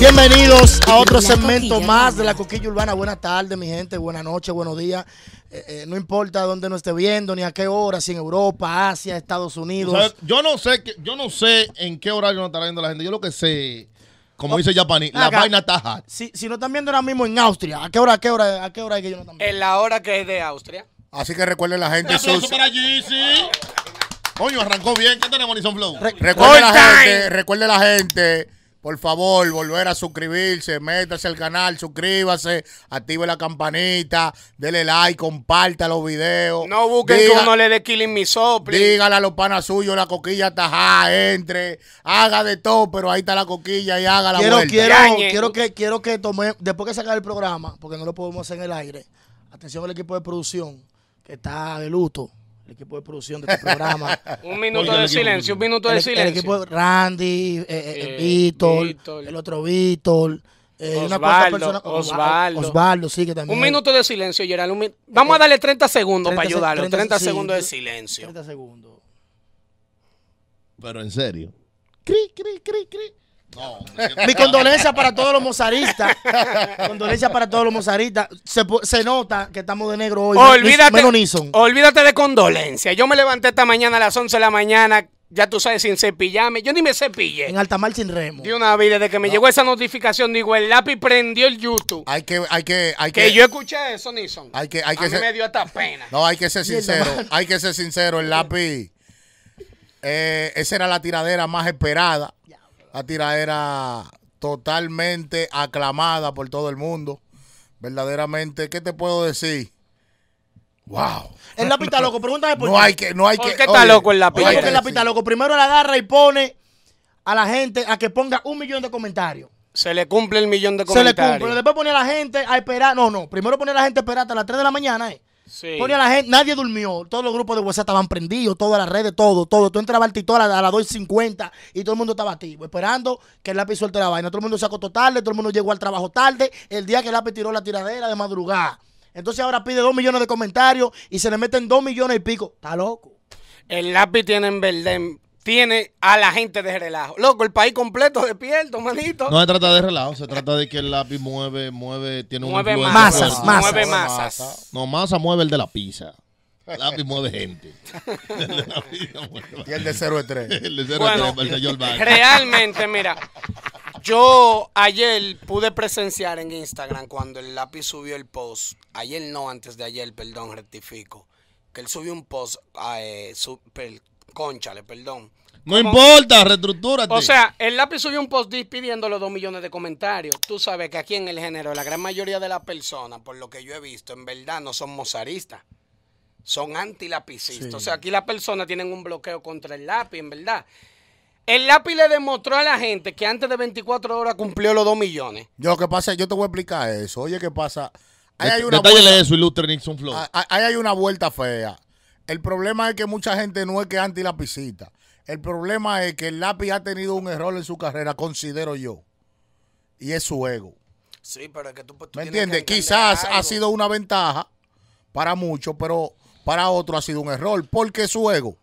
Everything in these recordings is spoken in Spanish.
Bienvenidos a otro segmento más de la Coquilla Urbana. Buenas tardes, mi gente. Buenas noches, buenos días. Eh, eh, no importa dónde no esté viendo, ni a qué hora, si en Europa, Asia, Estados Unidos. yo no sé, yo no sé en qué horario no estará viendo la gente. Yo lo que sé, como dice Japani, la vaina está hard. Si, no están viendo ahora mismo en Austria, ¿a qué hora, a qué hora, a qué hora que yo no En la hora que es de Austria. Así que recuerden la gente. Coño, arrancó bien. ¿Qué tenemos, Nissan Flow? recuerde la gente, recuerde la gente por favor, volver a suscribirse, métase al canal, suscríbase, active la campanita, dele like, comparta los videos. No busquen que uno le dé killing mi sopli. Dígale a los panas suyos, la coquilla está, tajá, entre, haga de todo, pero ahí está la coquilla y haga la quiero, vuelta. Quiero, quiero que, quiero que tome, después que sacar el programa, porque no lo podemos hacer en el aire, atención al equipo de producción, que está de luto el equipo de producción de este programa. un minuto de silencio, un minuto de silencio. El equipo de Randy, eh, eh Vítor, el otro Vítor. Eh, Osvaldo, Osvaldo. Osvaldo, sí, que también. Un minuto de silencio, Gerald. Eh, vamos a eh, darle 30 segundos para ayudarlo. 30, 30 segundos de silencio. 30 segundos. Pero en serio. Cri, cri, cri, cri. Mi condolencia para todos los mozaristas. condolencia para todos los mozaristas. Se, nota que estamos de negro hoy. Olvídate, de condolencia. Yo me levanté esta mañana a las 11 de la mañana ya tú sabes, sin cepillarme. Yo ni me cepillé. En Altamar sin remo. De una vida, desde que me llegó esa notificación, digo, el lápiz prendió el YouTube. Hay que, hay que, hay que. Que yo escuché eso, Nison. Hay que, hay A me dio hasta pena. No, hay que ser sincero. Hay que ser sincero, el lápiz. Eh, esa era la tiradera más esperada. La era totalmente aclamada por todo el mundo. Verdaderamente, ¿qué te puedo decir? Wow. El lápiz está loco, pregúntame por no Hay que, no hay ¿Por que. qué está loco el lápiz? Porque el lápiz loco. Primero la agarra y pone a la gente a que ponga un millón de comentarios. Se le cumple el millón de comentarios. Se le cumple. Después pone a la gente a esperar. No, no. Primero pone a la gente a esperar hasta las 3 de la mañana. Eh. Ponía la gente, nadie durmió. Todos los grupos de WhatsApp estaban prendidos, todas las redes, todo, todo. Tú entrabas al titular a, las 2.50 y todo el mundo estaba activo, esperando que el lápiz suelte la vaina. Todo el mundo se acostó tarde, todo el mundo llegó al trabajo tarde, el día que el lápiz tiró la tiradera de madrugada. Entonces ahora pide 2 millones de comentarios y se le meten 2 millones y pico. Está loco. El lápiz tiene en verdad tiene a la gente de relajo. Loco, el país completo despierto, manito. No se trata de relajo, se trata de que el lápiz mueve, mueve, tiene un mueve masas, mueve masas. No, masa mueve el de la pizza. El lápiz mueve gente. de Y el de 0 El de 0 señor Realmente, mira, yo ayer pude presenciar en Instagram cuando el lápiz subió el post. Ayer no, antes de ayer, perdón, rectifico. Que él subió un post, ah, eh, Conchale, perdón. No importa, reestructúrate. O sea, el lápiz subió un post pidiendo los dos millones de comentarios. Tú sabes que aquí en el género, la gran mayoría de las personas, por lo que yo he visto, en verdad no son mozaristas. Son anti lapicistas O sea, aquí las personas tienen un bloqueo contra el lápiz, en verdad. El lápiz le demostró a la gente que antes de 24 horas cumplió los 2 millones. Yo lo que pasa, yo te voy a explicar eso. Oye, ¿qué pasa? hay una vuelta, Nixon ah, ah, Ahí hay una vuelta fea. El problema es que mucha gente no es que anti lapicita. El problema es que el lápiz ha tenido un error en su carrera, considero yo. Y es su ego. Sí, pero es que tú, pues, ¿Me entiendes? Quizás ha sido una ventaja para muchos, pero para otros ha sido un error. ¿Por qué su ego?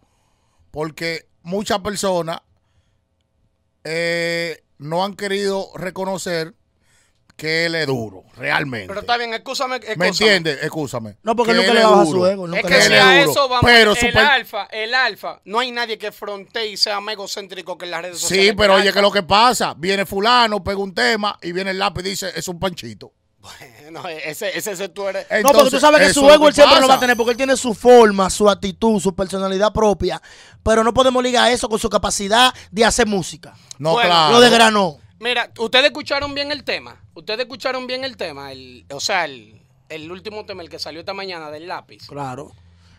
Porque muchas personas eh, no han querido reconocer que le duro, realmente. Pero está bien, escúchame ¿Me entiendes? Escúchame No, porque nunca le baja a su ego. Nunca es que le si a eso vamos, pero el alfa, el alfa, no hay nadie que frontee y sea megocéntrico que en las redes sociales. Sí, pero oye, que lo que pasa, viene fulano, pega un tema y viene el lápiz y dice, es un panchito. Bueno, ese, ese, tú eres. no, porque tú sabes que su ego él siempre lo va a tener, porque él tiene su forma, su actitud, su personalidad propia. Pero no podemos ligar eso con su capacidad de hacer música. No, claro. Lo desgranó. Mira, ustedes escucharon bien el tema. Ustedes escucharon bien el tema. El, o sea, el, último tema, el que salió esta mañana del lápiz. Claro.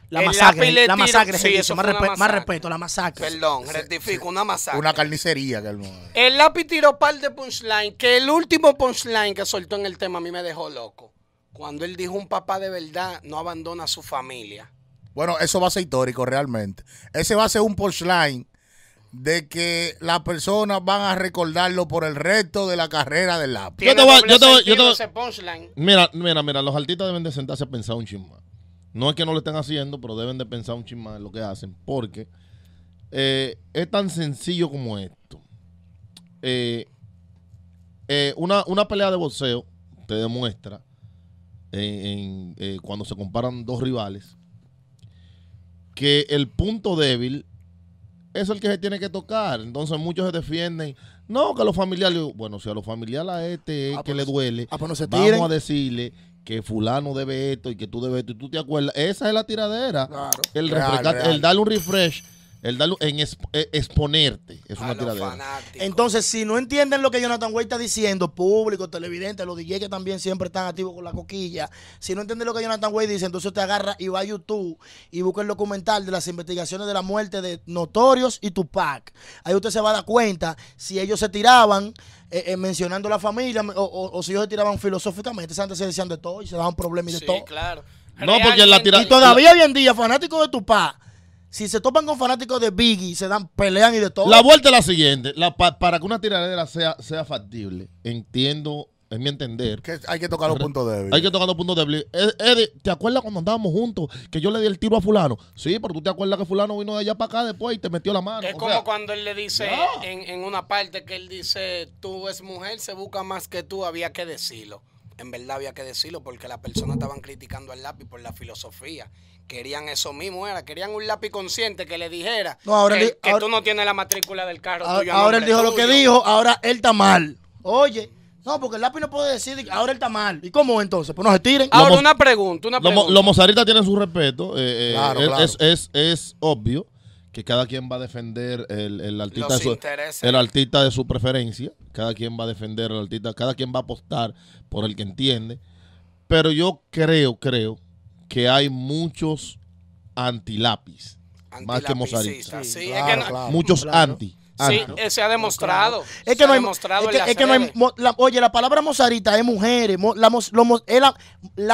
La masacre, la masacre, sí, eso más, respeto, la masacre. Perdón, rectifico, una masacre. Una carnicería, que El lápiz tiró par de punchline, que el último punchline que soltó en el tema a mí me dejó loco. Cuando él dijo un papá de verdad no abandona a su familia. Bueno, eso va a ser histórico realmente. Ese va a ser un punchline de que las personas van a recordarlo por el resto de la carrera del lápiz. Yo te voy, yo Mira, mira, mira, los artistas deben de sentarse a pensar un chismal No es que no lo estén haciendo, pero deben de pensar un chismal en lo que hacen, porque eh, es tan sencillo como esto. Eh, eh, una, pelea de boxeo te demuestra cuando se comparan dos rivales que el punto débil eso es el que se tiene que tocar. Entonces muchos se defienden. No, que a los familiares, bueno, si a los familiares a este que le duele, vamos a decirle que fulano debe esto y que tú debes esto y tú te acuerdas. Esa es la tiradera. El, el darle un refresh el darlo en eh, exponerte es una tiradera. Entonces, si no entienden lo que Jonathan Way está diciendo, público, televidente, los DJ que también siempre están activos con la coquilla, si no entienden lo que Jonathan Way dice, entonces te agarra y va a YouTube y busca el documental de las investigaciones de la muerte de Notorios y Tupac. Ahí usted se va a dar cuenta si ellos se tiraban eh, eh, mencionando la familia o, o, si ellos se tiraban filosóficamente. Antes se decían de todo y se daban problemas y de sí, todo. claro. No, porque la tirada. Y todavía hoy en día, fanático de Tupac si se topan con fanáticos de Biggie, se dan, pelean y de todo. La vuelta es la siguiente. para que una tiradera sea, sea factible, entiendo, es mi entender. Que hay que tocar los puntos débiles. Hay que tocar los puntos débiles. Eh, ¿te acuerdas cuando andábamos juntos que yo le di el tiro a fulano? Sí, pero tú te acuerdas que fulano vino de allá para acá después y te metió la mano. Es como cuando él le dice en, en una parte que él dice, tú es mujer, se busca más que tú, había que decirlo en verdad había que decirlo porque las personas estaban criticando al lápiz por la filosofía Querían eso mismo, era. Querían un lápiz consciente que le dijera ahora que, tú no tienes la matrícula del carro. Ah, ahora, él dijo lo que dijo, ahora él está mal. Oye, no, porque el lápiz no puede decir, ahora él está mal. ¿Y cómo entonces? Pues no se tiren. Ahora, una pregunta, Los, mozaristas tienen su respeto, eh, eh, Es, es, obvio que cada quien va a defender el, el artista su, el artista de su preferencia, cada quien va a defender el artista, cada quien va a apostar por el que entiende, pero yo creo, creo que hay muchos antilápiz. Anti más que muchos anti. Sí, eh, se ha demostrado. Es que no hay, oye, la palabra mozarita es mujeres, mo, la,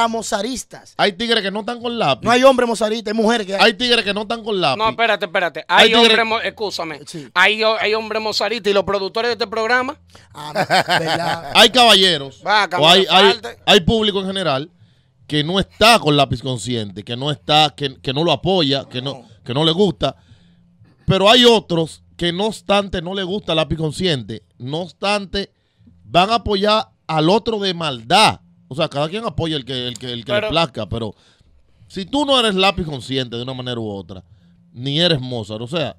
mozaristas. Hay tigres que no están con lápiz. No hay hombre mozarita, es mujer que hay. tigres que no están con lápiz. No, espérate, espérate. Hay, hombre hombres, Hay, hay hombres mozarita y los productores de este programa. Ah, hay caballeros. hay, público en general que no está con lápiz consciente, que no está, que, no lo apoya, que no. que no le gusta. Pero hay otros que no obstante no le gusta lápiz consciente, no obstante, van a apoyar al otro de maldad. O sea, cada quien apoya el que, el que, el que le plazca, pero si tú no eres lápiz consciente de una manera u otra, ni eres Mozart, o sea,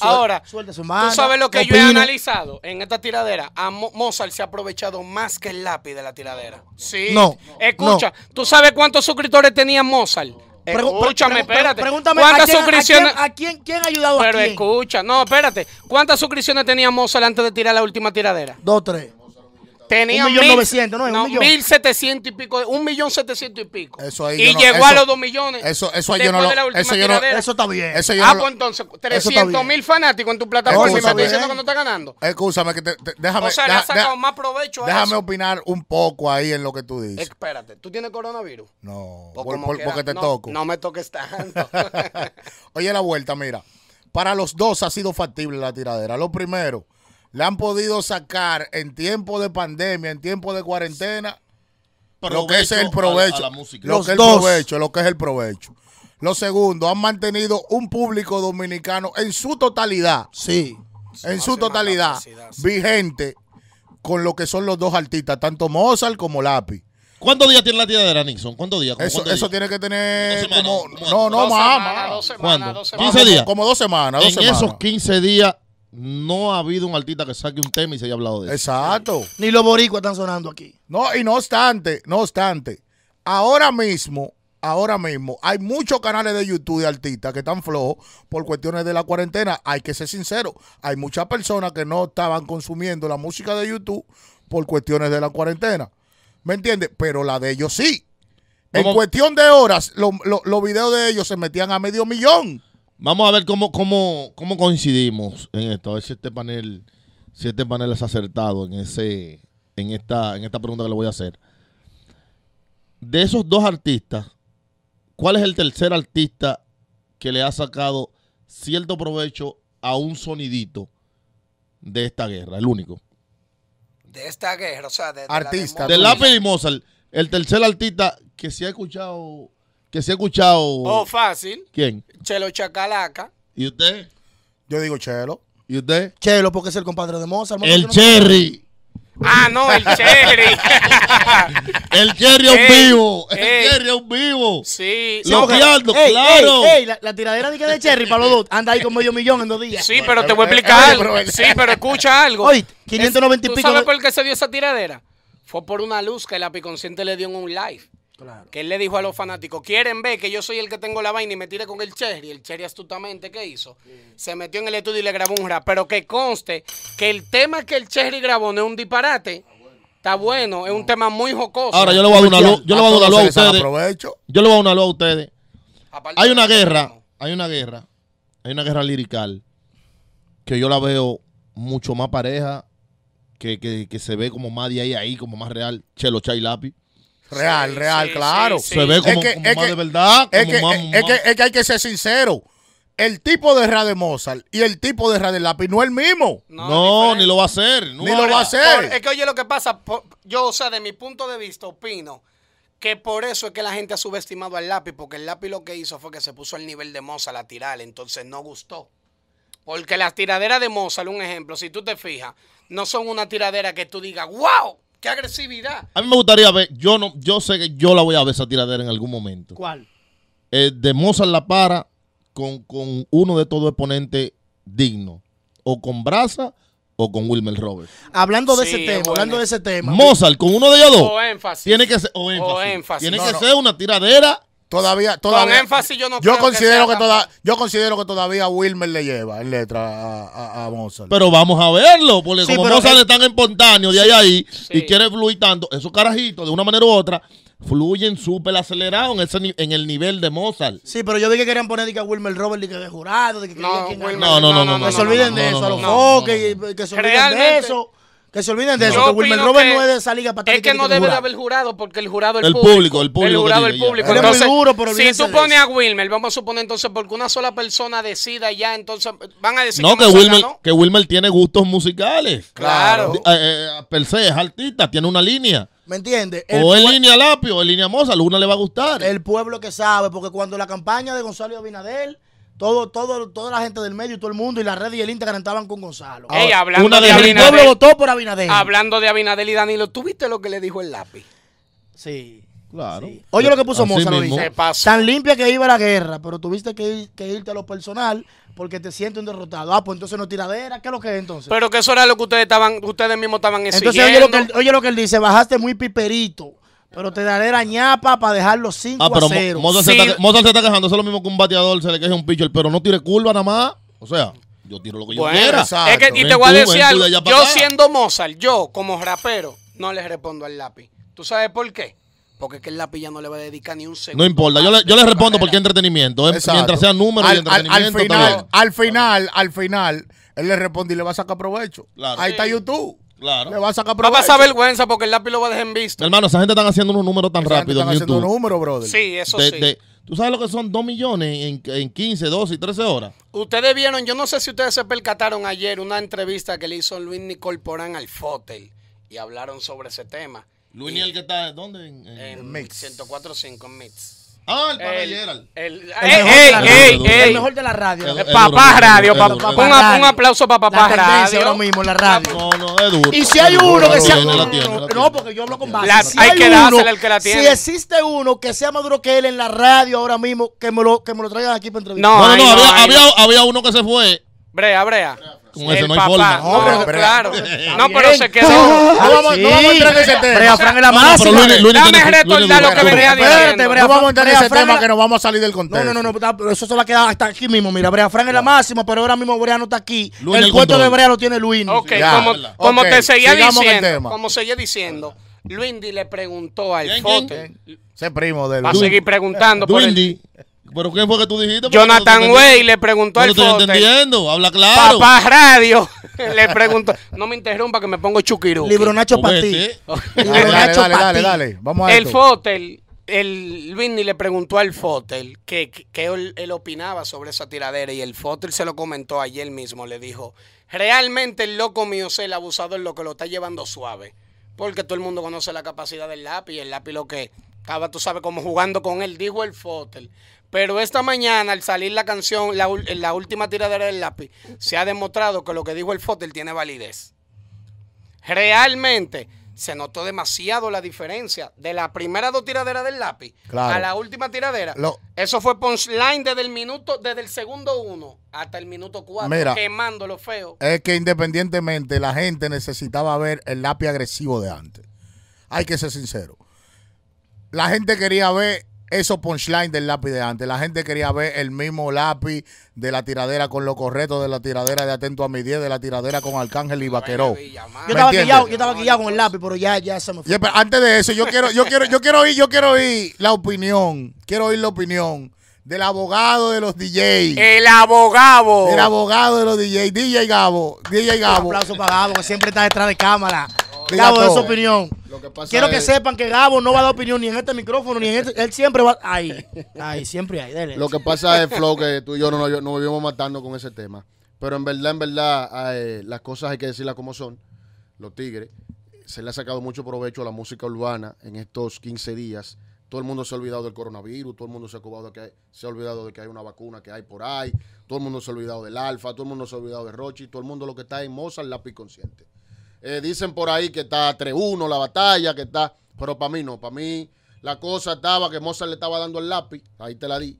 Ahora, ¿Tú sabes lo que yo he analizado en esta tiradera? A Mozart se ha aprovechado más que el lápiz de la tiradera. Sí. No. Escucha, ¿tú sabes cuántos suscriptores tenía Mozart? Escúchame, espérate. Pregúntame ¿Cuántas suscripciones? ¿a quién, quién, ha ayudado Pero escucha, no, espérate. ¿Cuántas suscripciones tenía Mozart antes de tirar la última tiradera? Dos, tres. Tenía un no, un Mil setecientos y pico, un millón setecientos y pico. Eso y llegó a los dos millones. Eso, eso yo no lo, eso, yo no, eso está bien. ah, pues entonces, 300 mil fanáticos en tu plataforma y me estás diciendo que no está ganando. Escúchame, que te, déjame. O sea, le has sacado más provecho a Déjame opinar un poco ahí en lo que tú dices. Espérate, ¿tú tienes coronavirus? No, pues porque te toco. No me toques tanto. Oye, la vuelta, mira. Para los dos ha sido factible la tiradera. Lo primero, la han podido sacar en tiempo de pandemia, en tiempo de cuarentena, lo que es el provecho. Lo que es el provecho, lo que es el provecho. Lo segundo, han mantenido un público dominicano en su totalidad. Sí. En su totalidad. Vigente con lo que son los dos artistas, tanto Mozart como Lápiz. ¿Cuántos días tiene la tía de la Nixon? ¿Cuántos días? Eso, eso tiene que tener como, No, no, más. Dos semanas, 15 días. Como, dos semanas. en esos 15 días no ha habido un artista que saque un tema y se haya hablado de eso. Exacto. Ni los boricuas están sonando aquí. No, y no obstante, no obstante, ahora mismo, ahora mismo, hay muchos canales de YouTube de artistas que están flojos por cuestiones de la cuarentena. Hay que ser sincero, hay muchas personas que no estaban consumiendo la música de YouTube por cuestiones de la cuarentena. ¿Me entiendes? Pero la de ellos sí. En cuestión de horas, los videos de ellos se metían a medio millón. Vamos a ver cómo, cómo, cómo coincidimos en esto, a ver si este panel, si este panel es acertado en ese, en esta, en esta pregunta que le voy a hacer. De esos dos artistas, ¿cuál es el tercer artista que le ha sacado cierto provecho a un sonidito de esta guerra? El único. De esta guerra, o sea, de, La de, El tercer artista que se ha escuchado que se ha escuchado. Oh, fácil. ¿Quién? Chelo Chacalaca. ¿Y usted? Yo digo Chelo. ¿Y usted? Chelo, porque es el compadre de Mozart. El Cherry. Ah, no, el Cherry. el Cherry es vivo. El Cherry es vivo. Sí. sí Lo claro. Ey, la, tiradera de, de Cherry para los dos anda ahí con medio millón en dos días. Sí, pero te voy a eh, explicar eh, algo. Sí, pero escucha algo. Oye, 590 y pico. sabes por qué se dio esa tiradera? Fue por una luz que la apiconsciente le dio en un live. Que él le dijo a los fanáticos, quieren ver que yo soy el que tengo la vaina y me tire con el Cherry. El Cherry astutamente, ¿qué hizo? Se metió en el estudio y le grabó un rap. Pero que conste que el tema que el Cherry grabó no es un disparate. Está bueno, es un tema muy jocoso. Ahora yo le voy a dar una luz, yo le voy a dar una luz a ustedes. Yo le voy a dar una luz a ustedes. Hay una guerra, hay una guerra, hay una guerra lirical que yo la veo mucho más pareja, que, se ve como más de ahí ahí, como más real, Chelo Chay Lápiz. Real, real, claro. Se ve como, más de verdad. es, que, hay que ser sincero. El tipo de de Mozart y el tipo de Rade Lápiz no es el mismo. No, ni lo va a hacer. Ni lo va a hacer. es que oye lo que pasa, yo, o sea, de mi punto de vista, opino que por eso es que la gente ha subestimado al lápiz, porque el lápiz lo que hizo fue que se puso al nivel de Mozart a tirarle. entonces no gustó. Porque las tiraderas de Mozart, un ejemplo, si tú te fijas, no son una tiradera que tú digas, wow, qué agresividad. A mí me gustaría ver, yo no, yo sé que yo la voy a ver esa tiradera en algún momento. ¿Cuál? Eh, de Mozart La Para con, uno de todos exponentes digno. O con Braza o con Wilmer Roberts. Hablando de ese tema, hablando de ese tema. Mozart con uno de ellos dos. O énfasis. Tiene que ser, o énfasis. Tiene que ser una tiradera todavía, todavía con énfasis yo considero que, yo considero que todavía Wilmer le lleva en letra a, Mozart pero vamos a verlo porque como Mozart es tan espontáneo de ahí a ahí y quiere fluir tanto esos carajitos de una manera u otra fluyen súper acelerados en ese en el nivel de Mozart sí pero yo vi que querían poner a Wilmer Robert y que de jurado de que no, no no no no no se olviden de eso los foques que se olviden de eso que se olviden de eso, que Wilmer Robert no es de esa liga para Es que, no debe de haber jurado, porque el jurado es el, público, El público, el jurado el público. si tú pones a Wilmer, vamos a suponer entonces, porque una sola persona decida ya, entonces van a decir no, que, Wilmer, que Wilmer tiene gustos musicales. Claro. Eh, eh, per se, es artista, tiene una línea. ¿Me entiendes? O en línea Lapio, o en línea Moza, a alguna le va a gustar. El pueblo que sabe, porque cuando la campaña de Gonzalo Abinadel todo, todo, toda la gente del medio, y todo el mundo y la red y el Instagram estaban con Gonzalo. hablando de, Abinadel, por Hablando de Abinadel y Danilo, tuviste lo que le dijo el lápiz? Sí. Claro. Oye lo que puso Moza, Tan limpia que iba la guerra, pero tuviste que, irte a lo personal porque te sientes un derrotado. Ah, pues entonces no tiradera, ¿qué es lo que es entonces? Pero que eso era lo que ustedes estaban, ustedes mismos estaban exigiendo. Entonces, oye lo que él dice, bajaste muy piperito. Pero te daré la ñapa para dejarlo 5 ah, a 0. Mozart, se está, quejando, eso es lo mismo que un bateador se le queje un pitcher, pero no tire curva nada más. O sea, yo tiro lo que yo quiera. Es que, y te voy a decir algo. Yo siendo Mozart, yo como rapero, no le respondo al lápiz. ¿Tú sabes por qué? Porque que el lápiz ya no le va a dedicar ni un segundo. No importa, yo le, yo le respondo porque es entretenimiento. Mientras sea número al, y entretenimiento. Al, al final, al final, al final, él le responde y le va a sacar provecho. Ahí está YouTube. Claro. Le va a sacar Va a pasar vergüenza porque el lápiz lo va a dejar en visto. Hermano, esa gente están haciendo unos números tan rápidos Están haciendo un número, brother. Sí, eso sí. ¿Tú sabes lo que son 2 millones en, 15, 12 y 13 horas? Ustedes vieron, yo no sé si ustedes se percataron ayer una entrevista que le hizo Luis Nicol Porán al Fotel y hablaron sobre ese tema. Luis, Y- el que está, ¿dónde? En, en- En Mix. 104.5 en Mix. Ah, el pabellera. el, El, el, mejor de la radio. El, eh, papá Radio. un, aplauso para Papá Radio. lo mismo, la radio. No, no, es duro. Y si hay uno que sea. No, porque yo hablo con base. hay que dársela el que la tiene. Si existe uno que sea más duro que él en la radio ahora mismo, que me lo, que me lo traigan aquí para entrevistar. No, no, no, había, uno que se fue. Brea, Brea. Con eso no hay forma. No, No, pero- claro. No, pero se quedó. No ah, vamos, no vamos a entrar en ese tema. Brea Frank es la más. pero Luis- Luis- Dame retornar lo que Luis- venía Espérate, diciendo. Brea- No vamos a entrar en ese Frank- tema que nos vamos a salir del contexto. No, no, no, no, eso se va a quedar hasta aquí mismo. Mira, Brea Frank es la máxima, pero ahora mismo Brea no está aquí. Luis el cuento de Brea lo tiene Luis. Ok, Ya, como, como Ok, te seguía sigamos diciendo, como seguía diciendo, Luis le preguntó al Fote, Ese primo de va a seguir preguntando Luis. ¿Pero qué fue que tú dijiste? Jonathan Way le preguntó al No estoy entendiendo, habla claro. Papá Radio le preguntó. No me interrumpa que me pongo chuquirú. Libro Nacho para ti. Este. dale, dale, dale, dale, Vamos a ver. El fotel, el Vinny le preguntó al fotel qué él, opinaba sobre esa tiradera y el fotel se lo comentó ayer mismo. Le dijo, realmente el loco mío es el abusador lo que lo está llevando suave. Porque todo el mundo conoce la capacidad del lápiz. El lápiz lo que estaba, tú sabes, como jugando con él, dijo el Fotel. Pero esta mañana, al salir la canción, la, la última tiradera del lápiz, se ha demostrado que lo que dijo el Fotel tiene validez. Realmente se notó demasiado la diferencia de la primera dos tiraderas del lápiz a la última tiradera. Eso fue punchline desde el minuto, desde el segundo uno hasta el minuto cuatro, quemándolo quemando lo feo. Es que independientemente la gente necesitaba ver el lápiz agresivo de antes. Hay que ser sincero. La gente quería ver esos punchline del lápiz de antes. La gente quería ver el mismo lápiz de la tiradera con lo correcto, de la tiradera de Atento a mi 10, de la tiradera con Arcángel y Vaqueró. Yo estaba quillado, yo estaba con el lápiz, pero ya, ya se me fue. antes de eso, yo quiero, yo quiero, yo quiero oír, yo quiero oír la opinión. Quiero oír la opinión del abogado de los DJs. El abogado. El abogado de los DJs. DJ Gabo. DJ Gabo. Un aplauso para Gabo, que siempre está detrás de cámara. Gabo, su opinión. Quiero que sepan que Gabo no va a dar opinión ni en este micrófono, ni en este. Él siempre va. Ahí. Ahí, siempre ahí. Lo que pasa es, Flo, que tú y yo nos, nos vivimos matando con ese tema. Pero en verdad, en verdad, eh, las cosas hay que decirlas como son. Los Tigres se le ha sacado mucho provecho a la música urbana en estos 15 días. Todo el mundo se ha olvidado del coronavirus, todo el mundo se ha, de que se ha olvidado de que hay una vacuna que hay por ahí, todo el mundo se ha olvidado del alfa, todo el mundo se ha olvidado de Rochi, todo el mundo lo que está en Mozart, lápiz consciente. Eh, dicen por ahí que está 3-1 la batalla, que está. Pero para mí no, para mí la cosa estaba que Mozart le estaba dando el lápiz. Ahí te la di.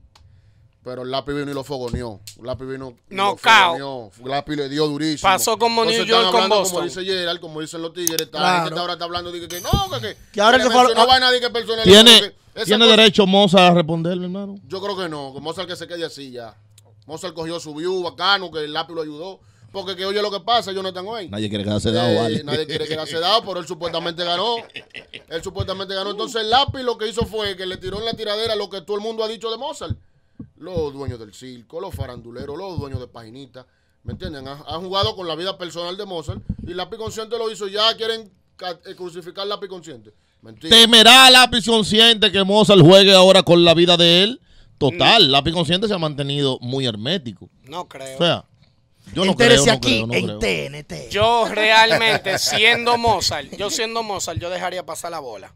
Pero el lápiz vino y lo fogoneó. El lápiz vino. Y no, lo El lápiz le dio durísimo. Pasó como Entonces, New York con Boston. Como dice Gerald, como dicen los tigres. Claro. Gente ahora está hablando de que, no, que, que, ahora que no va a nadie que ¿Tiene, derecho Mozart a responderle, hermano? Yo creo que no. Que Mozart que se quede así ya. Mozart cogió su view bacano, que el lápiz lo ayudó. Porque que oye lo que pasa, yo no tengo ahí. Nadie quiere quedarse dado, eh, Nadie quiere quedarse dado, pero él supuestamente ganó. Él supuestamente ganó. Entonces lápiz lo que hizo fue que le tiró en la tiradera lo que todo el mundo ha dicho de Mozart. Los dueños del circo, los faranduleros, los dueños de paginitas. ¿Me entienden? Ha jugado con la vida personal de Mozart y Lápiz Consciente lo hizo. Ya quieren eh, crucificar Lápiz Consciente. ¿Temerá Lápiz Consciente que Mozart juegue ahora con la vida de él? Total, mm. Lápiz Consciente se ha mantenido muy hermético. No creo. O sea, yo aquí en TNT. Yo realmente, siendo Mozart, yo siendo Mozart, yo dejaría pasar la bola.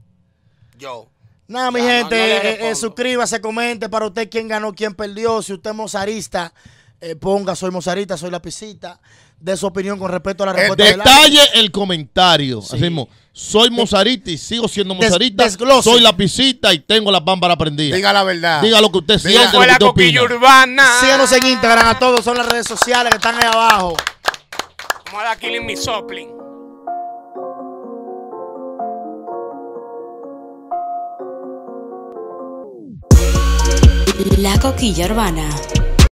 Yo. Nada, mi gente, eh, eh suscríbase, comente para usted quién ganó, quién perdió. Si usted es mozarista, eh, ponga soy mozarista, soy la lapicita de su opinión con respecto a la eh, respuesta Detalle el comentario. soy mozarita y sigo siendo mozarita. Soy la lapicita y tengo la pámpara prendida. Diga la verdad. Diga lo que usted siente. la coquilla urbana. Síganos en Instagram a todos. Son las redes sociales que están ahí abajo. killing La coquilla urbana.